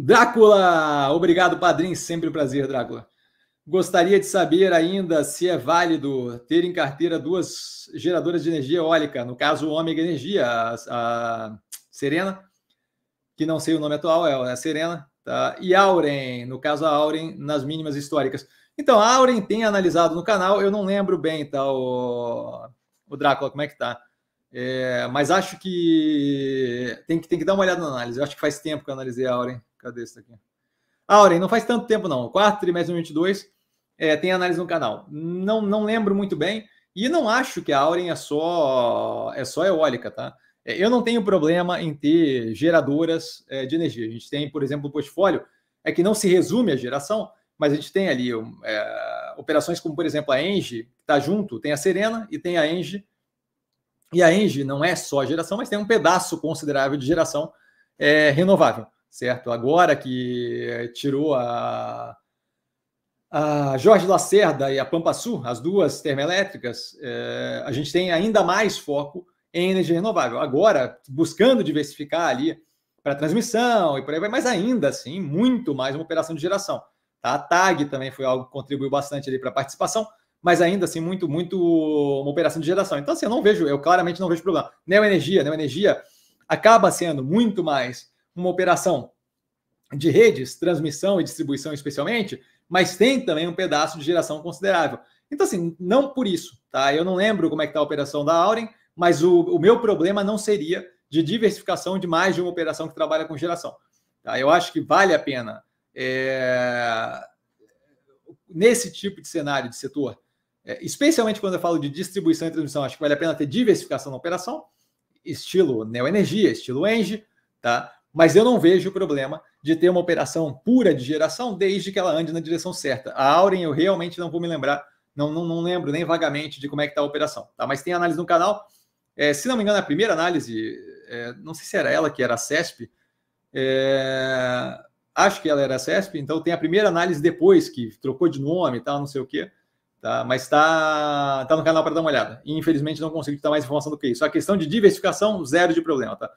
Drácula, obrigado, padrinho. Sempre um prazer, Drácula. Gostaria de saber ainda se é válido ter em carteira duas geradoras de energia eólica, no caso, Ômega Energia, a, a Serena, que não sei o nome atual, é, é a Serena, tá? e Auren, no caso, a Auren, nas mínimas históricas. Então, a Auren tem analisado no canal, eu não lembro bem, tá, o, o Drácula, como é que tá? É, mas acho que tem, que tem que dar uma olhada na análise, eu acho que faz tempo que eu analisei a Auren. Cadê isso aqui? Auren, não faz tanto tempo não. Quarto trimestre de 2022, é, tem análise no canal. Não, não lembro muito bem e não acho que a Auren é só, é só eólica, tá? É, eu não tenho problema em ter geradoras é, de energia. A gente tem, por exemplo, o portfólio, é que não se resume à geração, mas a gente tem ali é, operações como, por exemplo, a Engie, que está junto, tem a Serena e tem a Engie. E a Engie não é só geração, mas tem um pedaço considerável de geração é, renovável certo? Agora que tirou a, a Jorge Lacerda e a Pampa Sul, as duas termoelétricas, é, a gente tem ainda mais foco em energia renovável. Agora, buscando diversificar ali para transmissão e por aí vai, mas ainda assim, muito mais uma operação de geração. Tá? A TAG também foi algo que contribuiu bastante ali para a participação, mas ainda assim, muito, muito uma operação de geração. Então, assim, eu não vejo, eu claramente não vejo problema. Neoenergia, neoenergia acaba sendo muito mais uma operação de redes, transmissão e distribuição especialmente, mas tem também um pedaço de geração considerável. Então, assim, não por isso, tá? Eu não lembro como é que está a operação da Auren, mas o, o, meu problema não seria de diversificação de mais de uma operação que trabalha com geração. Tá? Eu acho que vale a pena, é... nesse tipo de cenário de setor, é, especialmente quando eu falo de distribuição e transmissão, acho que vale a pena ter diversificação na operação, estilo Neoenergia, estilo Engie, tá? Mas eu não vejo o problema de ter uma operação pura de geração desde que ela ande na direção certa. A Auren eu realmente não vou me lembrar, não, não, não lembro nem vagamente de como é que está a operação. Tá? Mas tem análise no canal. É, se não me engano, a primeira análise, é, não sei se era ela que era a CESP, é, acho que ela era a CESP, então tem a primeira análise depois, que trocou de nome e tal, não sei o quê. Tá? Mas está tá no canal para dar uma olhada. E, infelizmente não consigo te dar mais informação do que isso. A questão de diversificação, zero de problema. Tá?